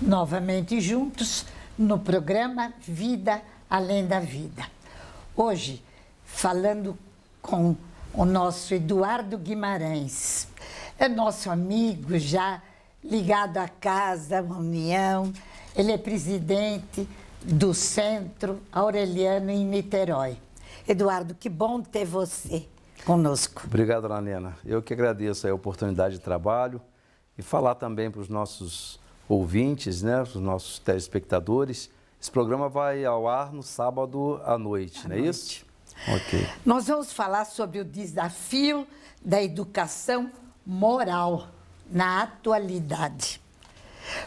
novamente juntos no programa Vida Além da Vida. Hoje, falando com o nosso Eduardo Guimarães, é nosso amigo já ligado à Casa à União, ele é presidente do Centro Aureliano em Niterói. Eduardo, que bom ter você conosco. Obrigado, Lanena. Eu que agradeço a oportunidade de trabalho e falar também para os nossos ouvintes, né, os nossos telespectadores. Esse programa vai ao ar no sábado à noite, à não é noite. isso? Ok. Nós vamos falar sobre o desafio da educação moral na atualidade.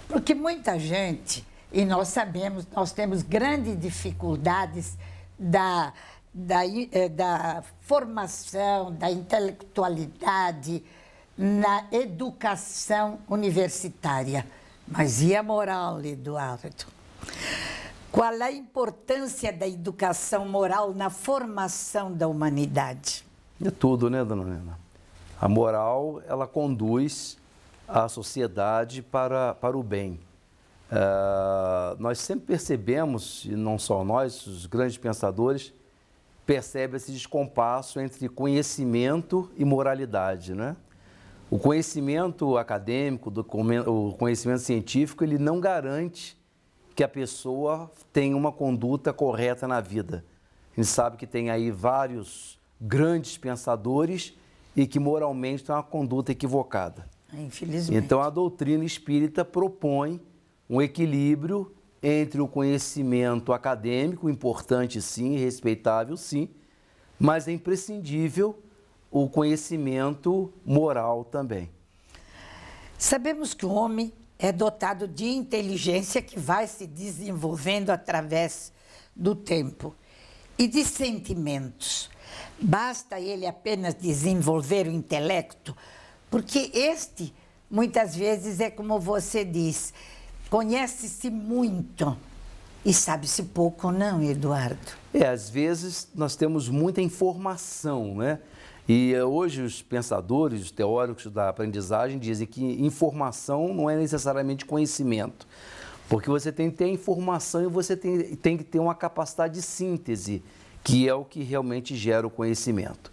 Porque muita gente, e nós sabemos, nós temos grandes dificuldades da, da, eh, da formação, da intelectualidade na educação universitária. Mas e a moral, Eduardo? Qual é a importância da educação moral na formação da humanidade? É tudo, né, dona Nena? A moral, ela conduz a sociedade para, para o bem. Uh, nós sempre percebemos, e não só nós, os grandes pensadores, percebe esse descompasso entre conhecimento e moralidade, né? O conhecimento acadêmico, o conhecimento científico, ele não garante que a pessoa tenha uma conduta correta na vida. A gente sabe que tem aí vários grandes pensadores e que moralmente tem uma conduta equivocada. É, infelizmente. Então a doutrina espírita propõe um equilíbrio entre o conhecimento acadêmico, importante sim, respeitável sim, mas é imprescindível o conhecimento moral também. Sabemos que o homem é dotado de inteligência que vai se desenvolvendo através do tempo e de sentimentos. Basta ele apenas desenvolver o intelecto, porque este muitas vezes é como você diz, conhece-se muito e sabe-se pouco, não, Eduardo? É, às vezes nós temos muita informação, né? E eh, hoje os pensadores, os teóricos da aprendizagem dizem que informação não é necessariamente conhecimento, porque você tem que ter informação e você tem, tem que ter uma capacidade de síntese, que é o que realmente gera o conhecimento.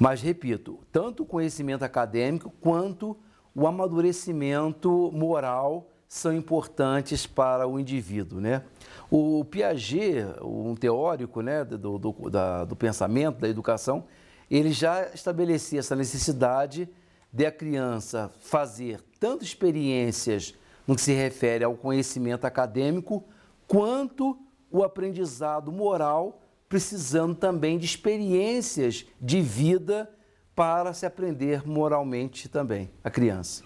Mas, repito, tanto o conhecimento acadêmico quanto o amadurecimento moral são importantes para o indivíduo, né? O Piaget, um teórico né, do, do, da, do pensamento, da educação, ele já estabelecia essa necessidade de a criança fazer tanto experiências no que se refere ao conhecimento acadêmico, quanto o aprendizado moral, precisando também de experiências de vida para se aprender moralmente também, a criança.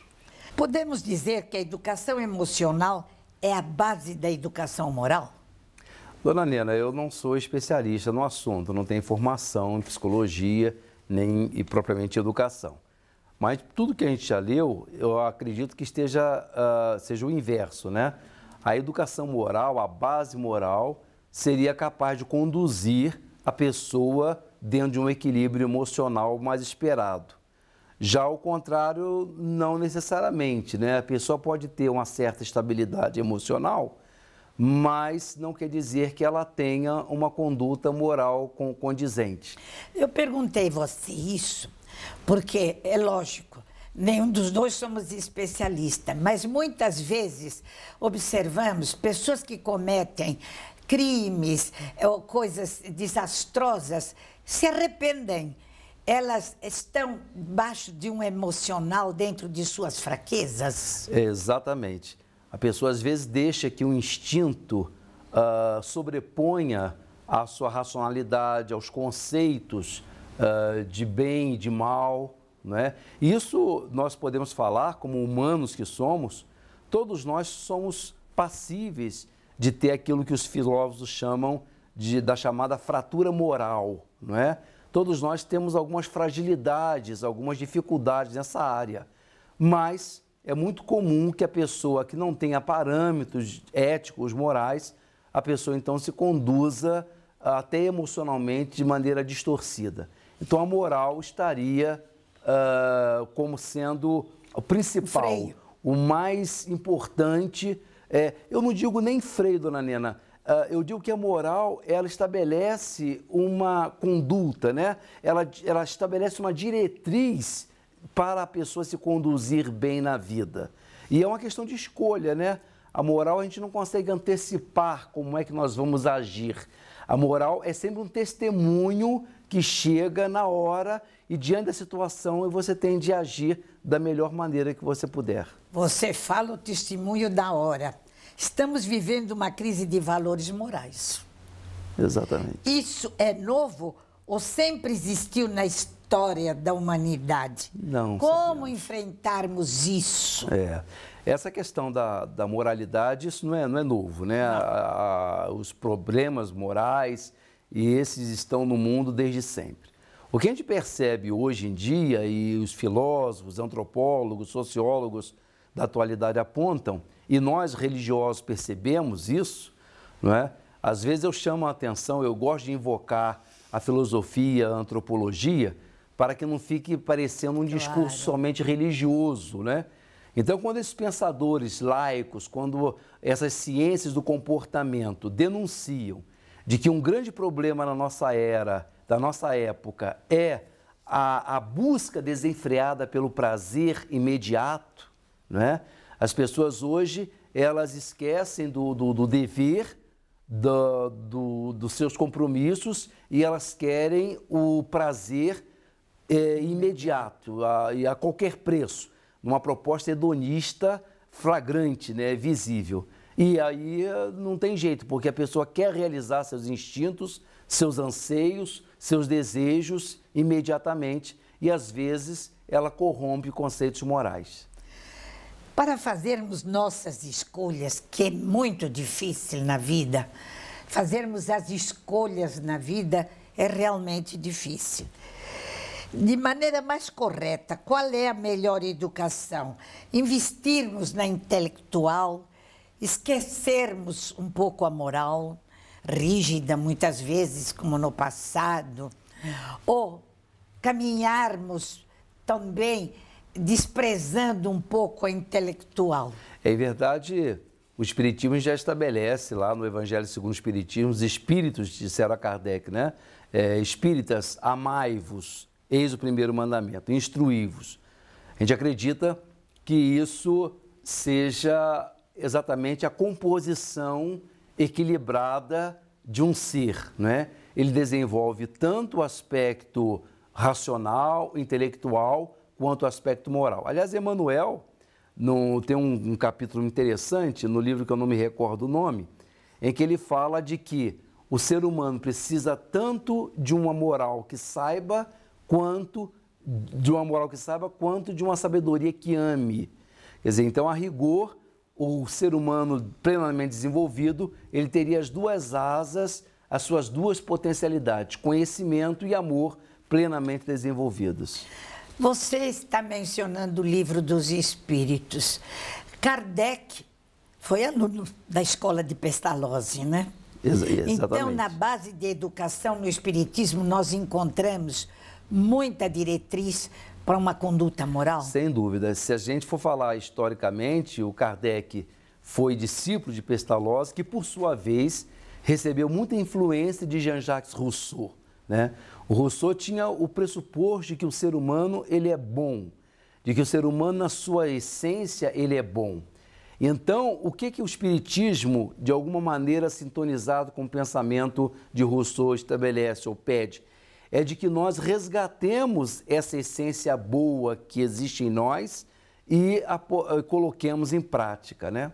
Podemos dizer que a educação emocional é a base da educação moral? Dona Nena, eu não sou especialista no assunto, não tenho formação em psicologia nem e propriamente educação. Mas tudo que a gente já leu, eu acredito que esteja uh, seja o inverso, né? A educação moral, a base moral, seria capaz de conduzir a pessoa dentro de um equilíbrio emocional mais esperado. Já o contrário, não necessariamente, né? A pessoa pode ter uma certa estabilidade emocional, mas não quer dizer que ela tenha uma conduta moral condizente. Eu perguntei você é isso porque é lógico, nenhum dos dois somos especialista, mas muitas vezes observamos pessoas que cometem crimes eh, ou coisas desastrosas se arrependem. Elas estão baixo de um emocional dentro de suas fraquezas. Exatamente. A pessoa às vezes deixa que o instinto uh, sobreponha a sua racionalidade, aos conceitos uh, de bem e de mal. Né? Isso nós podemos falar, como humanos que somos, todos nós somos passíveis de ter aquilo que os filósofos chamam de, da chamada fratura moral. Não é? Todos nós temos algumas fragilidades, algumas dificuldades nessa área, mas é muito comum que a pessoa que não tenha parâmetros éticos, morais, a pessoa então se conduza até emocionalmente de maneira distorcida. Então a moral estaria uh, como sendo o principal, o mais importante. É, eu não digo nem freio, dona Nena. Uh, eu digo que a moral ela estabelece uma conduta, né? Ela, ela estabelece uma diretriz para a pessoa se conduzir bem na vida. E é uma questão de escolha, né? A moral a gente não consegue antecipar como é que nós vamos agir. A moral é sempre um testemunho que chega na hora e diante da situação e você tem de agir da melhor maneira que você puder. Você fala o testemunho da hora. Estamos vivendo uma crise de valores morais. Exatamente. Isso é novo ou sempre existiu na história? história da humanidade. Não. Como sabia. enfrentarmos isso? É. Essa questão da, da moralidade, isso não é, não é novo, né? A, a, os problemas morais, e esses estão no mundo desde sempre. O que a gente percebe hoje em dia, e os filósofos, antropólogos, sociólogos da atualidade apontam, e nós religiosos percebemos isso, não é? Às vezes eu chamo a atenção, eu gosto de invocar a filosofia, a antropologia, para que não fique parecendo um discurso somente religioso, né? Então, quando esses pensadores laicos, quando essas ciências do comportamento denunciam de que um grande problema na nossa era, da nossa época, é a, a busca desenfreada pelo prazer imediato, né? As pessoas hoje, elas esquecem do, do, do dever, do, do, dos seus compromissos e elas querem o prazer é, imediato a, e a qualquer preço, numa proposta hedonista flagrante, né, visível. E aí eh, não tem jeito, porque a pessoa quer realizar seus instintos, seus anseios, seus desejos imediatamente e às vezes ela corrompe conceitos morais. Para fazermos nossas escolhas, que é muito difícil na vida, fazermos as escolhas na vida é realmente difícil de maneira mais correta, qual é a melhor educação? Investirmos na intelectual, esquecermos um pouco a moral, rígida muitas vezes, como no passado, ou caminharmos também desprezando um pouco a intelectual. É verdade, o Espiritismo já estabelece lá no Evangelho segundo o Espiritismo, os espíritos, disseram a Kardec, né? É, espíritas, amai-vos Eis o primeiro mandamento: instruí-vos. A gente acredita que isso seja exatamente a composição equilibrada de um ser, né? Ele desenvolve tanto o aspecto racional, intelectual, quanto o aspecto moral. Aliás, Emmanuel no, tem um, um capítulo interessante no livro que eu não me recordo o nome, em que ele fala de que o ser humano precisa tanto de uma moral que saiba quanto de uma moral que saiba, quanto de uma sabedoria que ame. Quer dizer, então, a rigor, o ser humano plenamente desenvolvido, ele teria as duas asas, as suas duas potencialidades, conhecimento e amor plenamente desenvolvidos. Você está mencionando o livro dos Espíritos. Kardec foi aluno da escola de Pestalozzi, né? exatamente. Então, na base de educação no Espiritismo, nós encontramos muita diretriz para uma conduta moral? Sem dúvida. Se a gente for falar historicamente, o Kardec foi discípulo de Pestalozzi, que por sua vez recebeu muita influência de Jean-Jacques Rousseau. Né? O Rousseau tinha o pressuposto de que o ser humano ele é bom, de que o ser humano na sua essência ele é bom. Então, o que que o espiritismo de alguma maneira sintonizado com o pensamento de Rousseau estabelece ou pede? é de que nós resgatemos essa essência boa que existe em nós e a, a, eh, coloquemos em prática, né?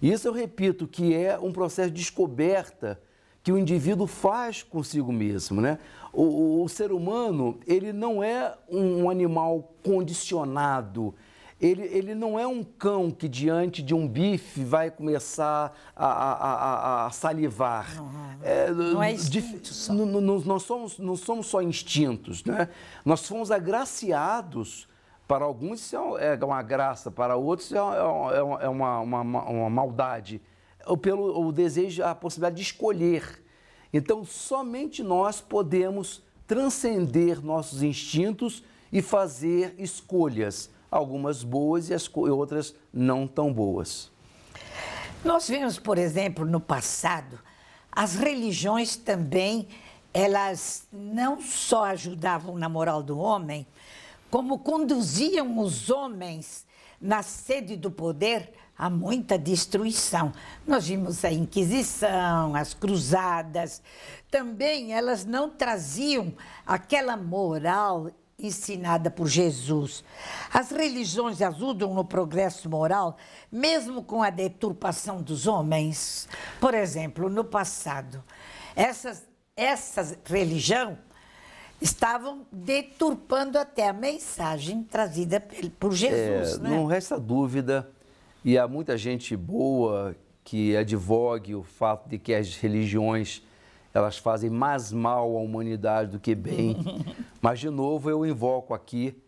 Isso eu repito que é um processo de descoberta que o indivíduo faz consigo mesmo, né? O, o, o ser humano ele não é um animal condicionado, ele, ele não é um cão que, diante de um bife, vai começar a, a, a, a salivar. Não, não, é, não é instinto só. Não, não, nós somos, não somos só instintos, né? Nós fomos agraciados para alguns isso é, é uma graça, para outros é, é, é uma, uma, uma, maldade. Ou pelo o desejo, a possibilidade de escolher. Então, somente nós podemos transcender nossos instintos e fazer escolhas algumas boas e as outras não tão boas. Nós vemos, por exemplo, no passado, as religiões também, elas não só ajudavam na moral do homem, como conduziam os homens na sede do poder a muita destruição. Nós vimos a Inquisição, as Cruzadas. Também elas não traziam aquela moral ensinada por Jesus. As religiões ajudam no progresso moral, mesmo com a deturpação dos homens. Por exemplo, no passado, essas, essas religião estavam deturpando até a mensagem trazida por é, Jesus. É, né? Não resta dúvida, e há muita gente boa que advogue o fato de que as religiões elas fazem mais mal à humanidade do que bem. Mas, de novo, eu invoco aqui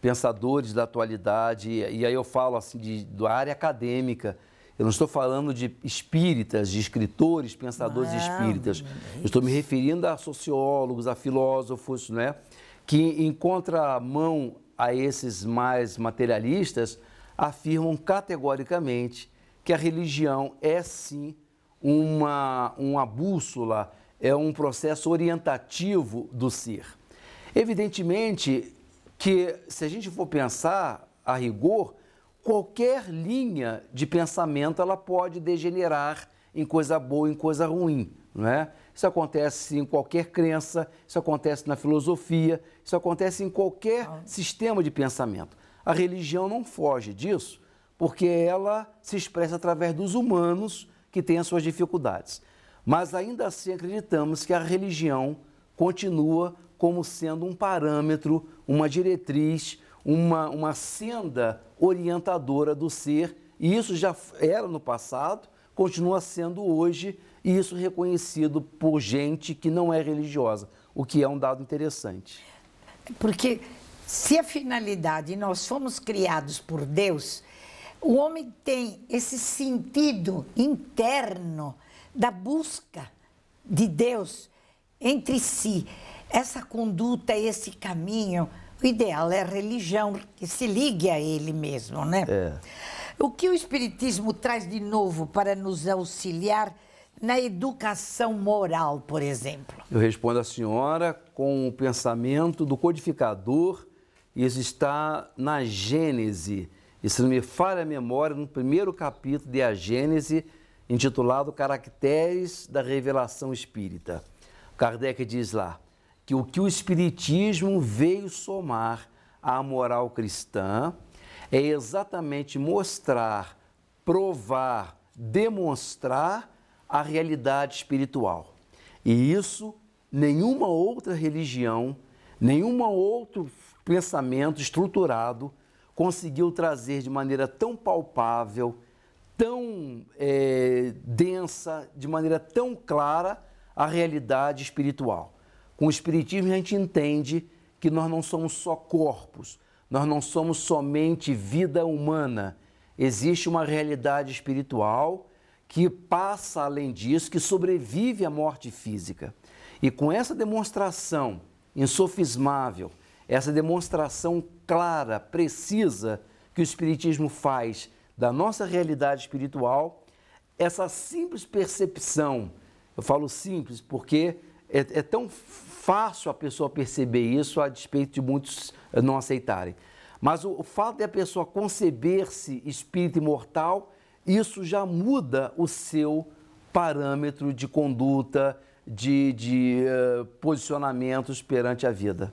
pensadores da atualidade, e aí eu falo assim de, da área acadêmica. Eu não estou falando de espíritas, de escritores, pensadores espíritas. É eu estou me referindo a sociólogos, a filósofos, né? que, em contramão a esses mais materialistas, afirmam categoricamente que a religião é sim uma, uma bússola é um processo orientativo do ser. Evidentemente que, se a gente for pensar a rigor, qualquer linha de pensamento ela pode degenerar em coisa boa, em coisa ruim, não é? Isso acontece em qualquer crença, isso acontece na filosofia, isso acontece em qualquer ah. sistema de pensamento. A religião não foge disso, porque ela se expressa através dos humanos que têm as suas dificuldades. Mas ainda assim acreditamos que a religião continua como sendo um parâmetro, uma diretriz, uma, uma senda orientadora do ser, e isso já era no passado, continua sendo hoje, e isso reconhecido por gente que não é religiosa, o que é um dado interessante. Porque se a finalidade nós fomos criados por Deus, o homem tem esse sentido interno da busca de Deus entre si. Essa conduta, esse caminho, o ideal é a religião, que se ligue a ele mesmo, né? É. O que o Espiritismo traz de novo para nos auxiliar na educação moral, por exemplo? Eu respondo à senhora com o pensamento do codificador, isso está na Gênese. E se não me falha a memória, no primeiro capítulo de A Gênese, intitulado Caracteres da Revelação Espírita. Kardec diz lá que o que o Espiritismo veio somar à moral cristã é exatamente mostrar, provar, demonstrar a realidade espiritual. E isso nenhuma outra religião, nenhum outro pensamento estruturado conseguiu trazer de maneira tão palpável, tão eh, densa, de maneira tão clara, a realidade espiritual. Com o Espiritismo, a gente entende que nós não somos só corpos, nós não somos somente vida humana. Existe uma realidade espiritual que passa além disso, que sobrevive à morte física. E com essa demonstração insofismável, essa demonstração clara, precisa, que o Espiritismo faz da nossa realidade espiritual, essa simples percepção, eu falo simples porque é, é, tão fácil a pessoa perceber isso a despeito de muitos eh, não aceitarem. Mas o, o fato de a pessoa conceber-se espírito imortal, isso já muda o seu parâmetro de conduta, de, de uh, posicionamentos perante a vida.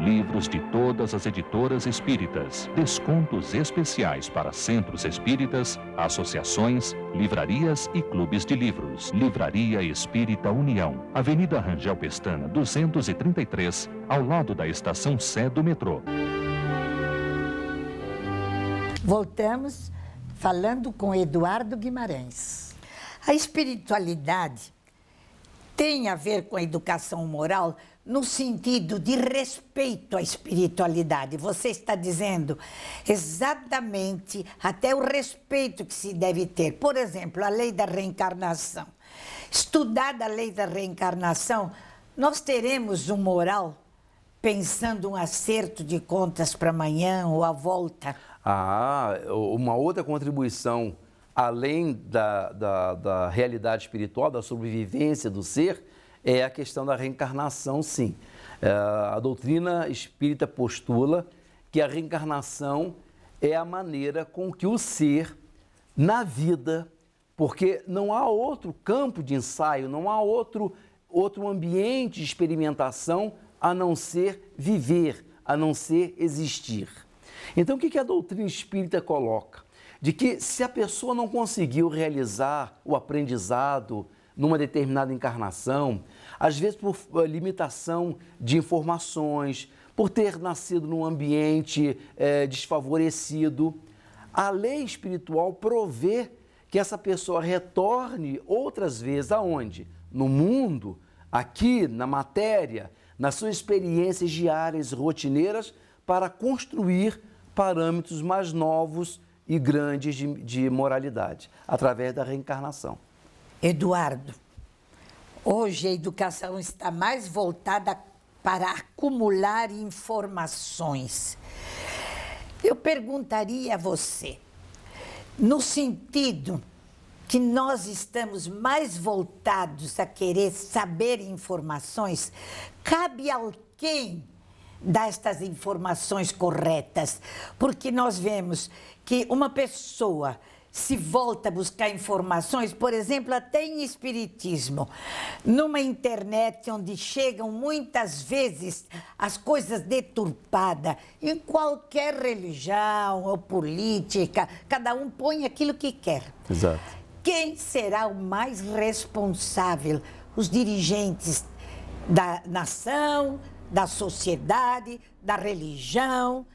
livros de todas as editoras espíritas, descontos especiais para centros espíritas, associações, livrarias e clubes de livros. Livraria Espírita União, Avenida Rangel Pestana, 233, ao lado da estação Sé do metrô. Voltamos falando com Eduardo Guimarães. A espiritualidade tem a ver com a educação moral no sentido de respeito à espiritualidade. Você está dizendo exatamente até o respeito que se deve ter. Por exemplo, a lei da reencarnação. Estudada a lei da reencarnação, nós teremos um moral pensando um acerto de contas para amanhã ou a volta. Ah, uma outra contribuição além da, da, da realidade espiritual, da sobrevivência do ser, é a questão da reencarnação, sim. É, a doutrina espírita postula que a reencarnação é a maneira com que o ser, na vida, porque não há outro campo de ensaio, não há outro, outro ambiente de experimentação a não ser viver, a não ser existir. Então, o que a doutrina espírita coloca? De que se a pessoa não conseguiu realizar o aprendizado numa determinada encarnação, às vezes por eh, limitação de informações, por ter nascido num ambiente é, desfavorecido. A lei espiritual provê que essa pessoa retorne outras vezes aonde? No mundo, aqui, na matéria, nas suas experiências diárias rotineiras, para construir parâmetros mais novos e grandes de, de moralidade, através da reencarnação. Eduardo, Hoje a educação está mais voltada para acumular informações. Eu perguntaria a você, no sentido que nós estamos mais voltados a querer saber informações, cabe a quem dar estas informações corretas? Porque nós vemos que uma pessoa se volta a buscar informações, por exemplo, até em espiritismo, numa internet onde chegam muitas vezes as coisas deturpadas, em qualquer religião ou política, cada um põe aquilo que quer. Exato. Quem será o mais responsável? Os dirigentes da nação, da sociedade, da religião?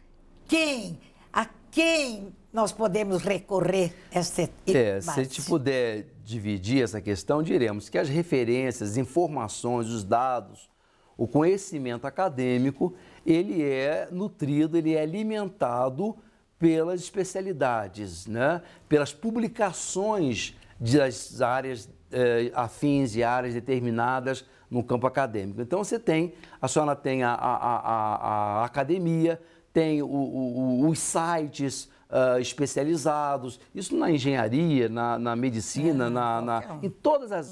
Quem? A quem nós podemos recorrer a essa é, Se a gente puder dividir essa questão, diremos que as referências, as informações, os dados, o conhecimento acadêmico, ele é nutrido, ele é alimentado pelas especialidades, né? pelas publicações das áreas eh, afins e áreas determinadas no campo acadêmico. Então você tem, a senhora tem a, a, a, a academia, tem o, o, os sites, uh, especializados, isso na engenharia, na, na medicina, é, na, na, em todas as